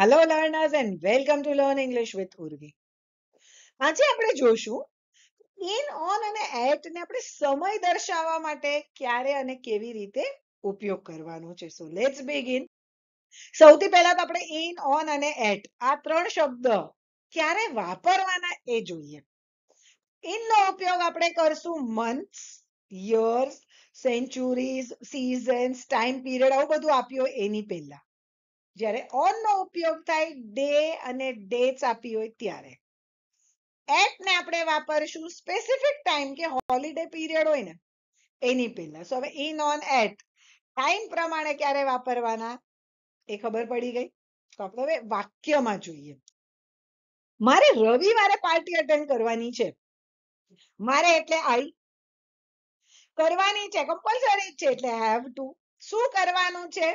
hello learners and welcome to learn English with Urvi આજે આપણે જોશું ઇન ઓન અને એટ ને આપણે સમય દર્શાવવા માટે ક્યારે અને કેવી રીતે ઉપયોગ કરવાનો છે સો લેટ્સ બિગિન સૌથી પહેલા તો આપણે ઇન ઓન અને એટ આ ત્રણ શબ્દ ક્યારે વાપરવાના એ જોઈએ ઇન નો ઉપયોગ આપણે કરશું months years centuries seasons time period આવું બધું આપ્યો એની પહેલા જ્યારે ઓન નો ઉપયોગ થાય ડે અને ડેટ્સ આપી હોય ત્યારે એટ ને આપણે વાપરશું સ્પેસિફિક ટાઈમ કે હોલિડે પીરિયડ હોય ને એની પહેલા સો હવે ઇન ઓન એટ ટાઈમ પ્રમાણે ક્યારે વાપરવાના એ ખબર પડી ગઈ તો આપણે હવે વાક્યમાં જોઈએ મારે રવિવારે પાર્ટી અટેન્ડ કરવાની છે મારે એટલે આઈ કરવાની છે કમ્પલસરી છે એટલે હેવ ટુ શું કરવાનું છે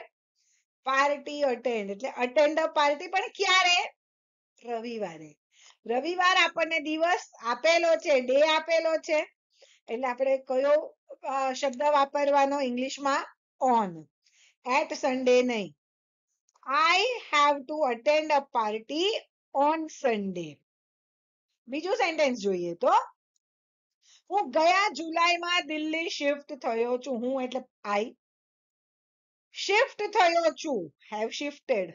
પાર્ટી અટેન્ડ એટલે અટેન્ડ અ પાર્ટી પણ ક્યારે રવિવારે રવિવાર આપણને દિવસ આપેલો છે ડે આપેલો છે એટલે આપણે કયો શબ્દ વાપરવાનો ઇંગ્લિશમાં ઓન એટ સન્ડે નહીં I have to attend a party on Sunday બીજું સેન્ટેન્સ જોઈએ તો હું ગયા જુલાઈમાં દિલ્હી શિફ્ટ થયો છું હું એટલે આઈ શિફ્ટ થયો છું હેવ શિફ્ટેડ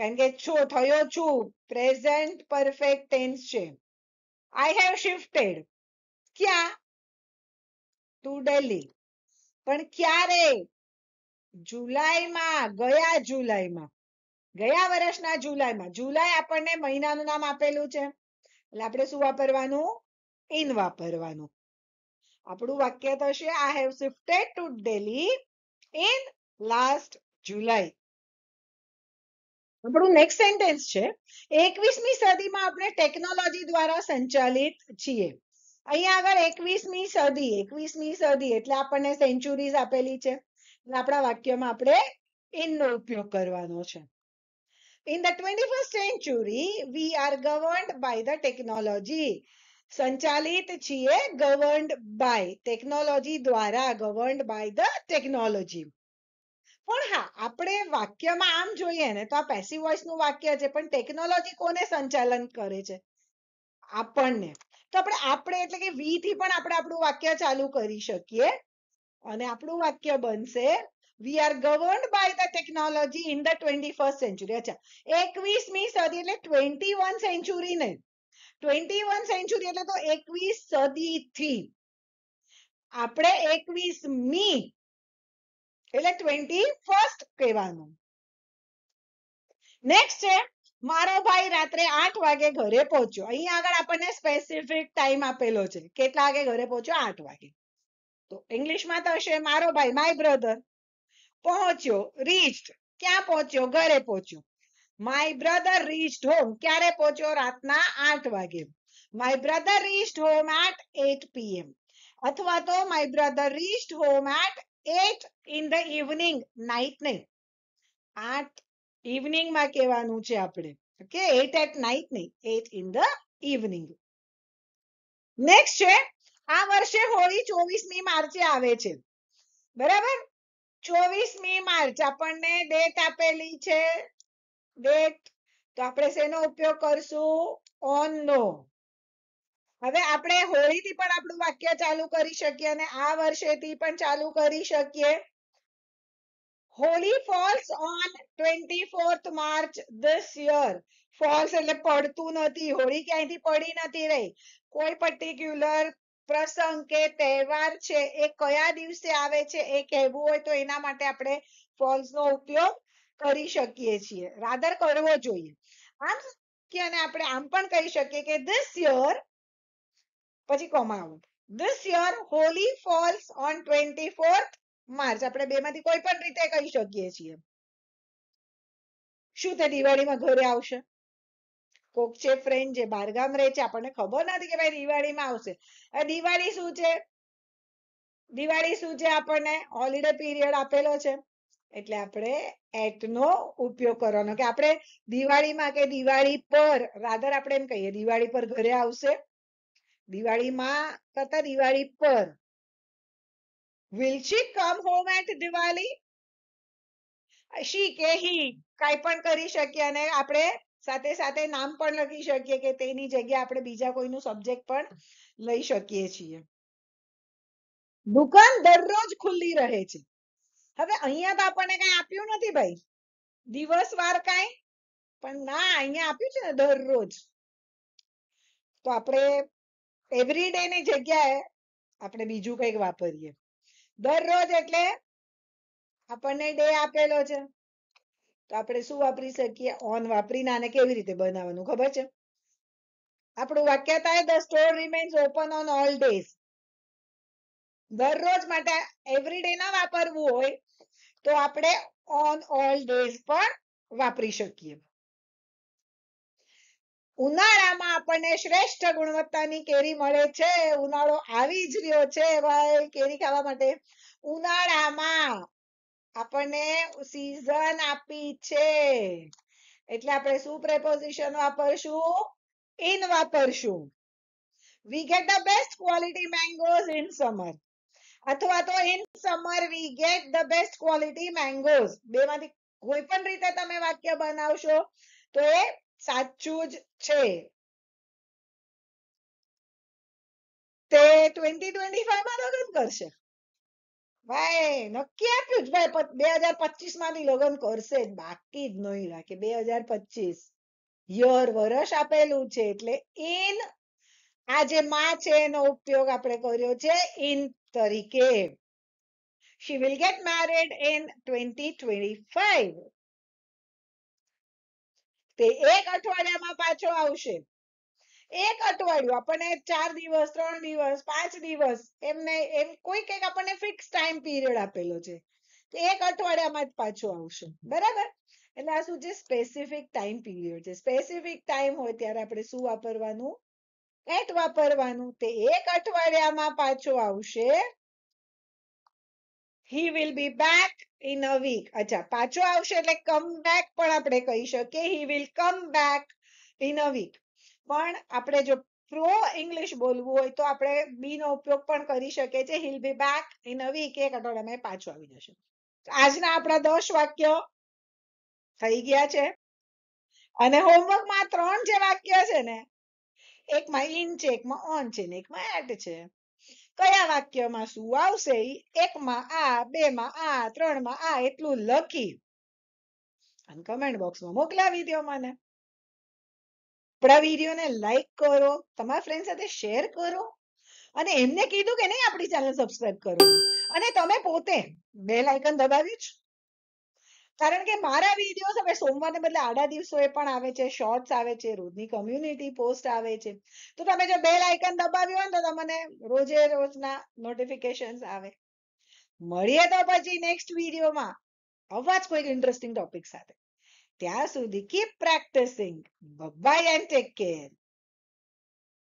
કારણ કે છો થયો છું પ્રેઝન્ટ પરફેક્ટ ટેન્સ છે આઈ હેવ શિફ્ટેડ ક્યાં ટુ દિલ્હી પણ ક્યારે જુલાઈમાં ગયા જુલાઈમાં ગયા વર્ષના જુલાઈમાં જુલાઈ આપણને મહિનાનું નામ આપેલું છે એટલે આપણે શું વાપરવાનું ઇન વાપરવાનું આપણું વાક્ય થશે I have shifted to Delhi in last july આપણું નેક્સ્ટ સેન્ટેન્સ છે એકવીસમી સદીમાં આપણે ટેકનોલોજી દ્વારા સંચાલિત છીએ અહીંયા આગળ એકવીસમી સદી એકવીસમી સદી એટલે આપણને સેન્ચુરીઝ આપેલી છે આપણા વાક્યમાં આપણે ઇનનો ઉપયોગ કરવાનો છે in the the first century we are governed by the technology સંચાલિત છીએ ગવર્ન્ડ બાય ટેકનોલોજી દ્વારા ગવર્ન્ડ બાય ધ ટેકનોલોજી પણ હા આપણે વાક્યમાં આમ જોઈએ ને તો આ પેસિવ નું વાક્ય છે પણ ટેકનોલોજી કોને સંચાલન કરે છે આપણને તો આપણે આપણે એટલે કે વી થી પણ આપણે આપણું વાક્ય ચાલુ કરી શકીએ અને આપણું વાક્ય બનશે we are govern by the technology in the twenty first century અચ્છા એકવીસમી સદી એટલે ટ્વેન્ટી વન સેન્ચુરી નહીં twenty one century એટલે તો એકવીસ સદીથી આપણે એકવીસમી એટલે twenty first કહેવાનું next છે મારો ભાઈ રાત્રે આઠ વાગે ઘરે પહોંચ્યો અહીંયા આગળ આપણને સ્પેસિફિક ટાઈમ આપેલો છે કેટલા વાગે ઘરે પહોંચ્યો આઠ વાગે તો ઇંગ્લિશમાં હશે મારો ભાઈ માય બ્રધર પહોંચ્યો reached ક્યાં પહોંચ્યો ઘરે પહોંચ્યો માય બ્રધર રીચ્ડ હોમ ક્યારે પહોંચ્યો રાતના આઠ વાગે my brother reached home at eight PM અથવા તો my brother reached home at eight in the evening night નહીં આઠ ઇવનિંગમાં કહેવાનું છે આપણે ઓકે એટ એટ નાઇટ નહીં at in the evening next છે આ વર્ષે હોળી ચોવીસમી માર્ચે આવે છે બરાબર ચોવીસમી માર્ચ આપણને ડેટ આપેલી છે wet તો આપણે શેનો ઉપયોગ કરશું on નો હવે આપણે હોળીથી પણ આપણું વાક્ય ચાલુ કરી શકીએ અને આ વર્ષેથી પણ ચાલુ કરી શકીએ Holi falls on twenty fourth March this year falls એટલે પડતું નથી હોળી ક્યાંયથી પડી નથી રહી કોઈ પર્ટિક્યુલર પ્રસંગ કે તહેવાર છે એ કયા દિવસે આવે છે એ કહેવું હોય તો એના માટે આપણે ફોલ્સ નો ઉપયોગ કરી શકીએ છીએ rather કરવો જોઈએ આમ અને આપણે આમ પણ કહી શકીએ કે ધીસ year પછી કોમા આવું this year holy falls on twenty fourth March આપણે બેમાંથી કોઈ પણ રીતે કહી શકીએ છીએ શું તે દિવાળીમાં ઘરે આવશે કોક છે ફ્રેન્ડ જે બહારગામ રહે છે આપણને ખબર નથી કે ભાઈ દિવાળીમાં આવશે દિવાળી શું છે દિવાળી શું છે આપણને હોલિડે પીરિયડ આપેલો છે એટલે આપણે એટ ઉપયોગ કરવાનો કે આપણે દિવાળીમાં કે દિવાળી પર રાધર આપણે એમ કહીએ દિવાળી પર ઘરે આવશે દિવાળીમાં કરતા દિવાળી પર will she come home at Diwali she કે હી કઈ પણ કરી શકીએ અને આપણે સાથે સાથે નામ પણ લખી શકીએ કે તેની જગ્યાએ આપણે બીજા કોઈનું સબ્જેક્ટ પણ લઈ શકીએ છીએ દુકાન દરરોજ ખુલ્લી રહે છે હવે અહીંયા તો આપણને કઈ આપ્યું નથી ભાઈ દિવસ વાર કઈ પણ ના અહીંયા આપ્યું છે ને દરરોજ તો આપણે એવરી ડે ની જગ્યાએ આપણે બીજું કઈક વાપરીએ દરરોજ એટલે આપણને ડે આપેલો છે તો આપણે શું વાપરી શકીએ ઓન વાપરીને આને કેવી રીતે બનાવવાનું ખબર છે આપણું વાક્ય થાય the store remains open on all days દરરોજ માટે એવરી ડે ના વાપરવું હોય તો આપણે ઓન ઓલ ડેઝ પણ વાપરી શકીએ ઉનાળામાં આપણને શ્રેષ્ઠ ગુણવત્તાની કેરી મળે છે ઉનાળો આવી જ રહ્યો છે ભાઈ કેરી ખાવા માટે ઉનાળામાં આપણને સીઝન આપી છે એટલે આપણે શું પ્રેપોઝિશન વાપરશું ઇન વાપરશું we get the best quality mangoes in summer અથવા તો in summer we get the best quality mangoes બેમાંથી કોઈ પણ રીતે તમે વાક્ય બનાવશો તો એ સાચું જ છે તે 2025 માં લગ્ન કરશે ભાઈ નક્કી આપ્યું જ ભાઈ બે હજાર પચીસ માંથી લગ્ન કરશે બાકી જ નહીં રાખે બે હજાર પચીસ યર વર્ષ આપેલું છે એટલે ઇન આ જે માં છે એનો ઉપયોગ આપણે કર્યો છે ઇન તરીકે get will get married in 2025 તે એક અઠવાડિયામાં પાછો આવશે એક અઠવાડિયું આપણને ચાર દિવસ ત્રણ દિવસ પાંચ દિવસ એમને એમ કોઈ કંઈક આપણને ફિક્સ ટાઈમ પીરિયડ આપેલો છે એક અઠવાડિયામાં જ પાછો આવશે બરાબર એટલે આ શું છે સ્પેસિફિક ટાઈમ પીરિયડ છે સ્પેસિફિક ટાઈમ હોય ત્યારે આપણે શું વાપરવાનું એટ વાપરવાનું તે એક અઠવાડિયામાં પાછો આવશે he will be back in a week અચ્છા પાછો આવશે એટલે કમ બેક પણ આપણે કહી શકીએ he will come back in a week પણ આપણે જો પ્રો ઇંગ્લિશ બોલવું હોય તો આપણે બી નો ઉપયોગ પણ કરી શકીએ છીએ he'll be back in a week એક અઠવાડિયામાં પાછો આવી જશે આજના આપણા દસ વાક્યો થઈ ગયા છે અને હોમવર્કમાં ત્રણ જે વાક્ય છે ને એકમાં ઇન છે એકમાં ઓન છે ને એકમાં at છે કયા વાક્યમાં શું આવશે એકમાં આ બેમાં આ ત્રણમાં આ એટલું લખી અને કમેન્ટ બોક્સમાં મોકલાવી દો મને આપણા વિડીયોને લાઈક કરો તમારા ફ્રેન્ડ સાથે શેર કરો અને એમને કીધું કે નહીં આપણી ચેનલ સબસ્ક્રાઇબ કરો અને તમે પોતે બેલ આઇકન દબાવી કારણ કે મારા વિડીયોઝ હવે સોમવારને બદલે આડા દિવસોએ પણ આવે છે શોર્ટ્સ આવે છે રોજની કમ્યુનિટી પોસ્ટ આવે છે તો તમે જો બેલ આઇકન દબાવ્યું હોય તો તમને રોજે રોજના નોટિફિકેશન્સ આવે મળીએ તો પછી નેક્સ્ટ વિડીયોમાં અવાજ કોઈક ઇન્ટરેસ્ટિંગ ટોપિક સાથે ત્યાં સુધી keep practicing bye and take care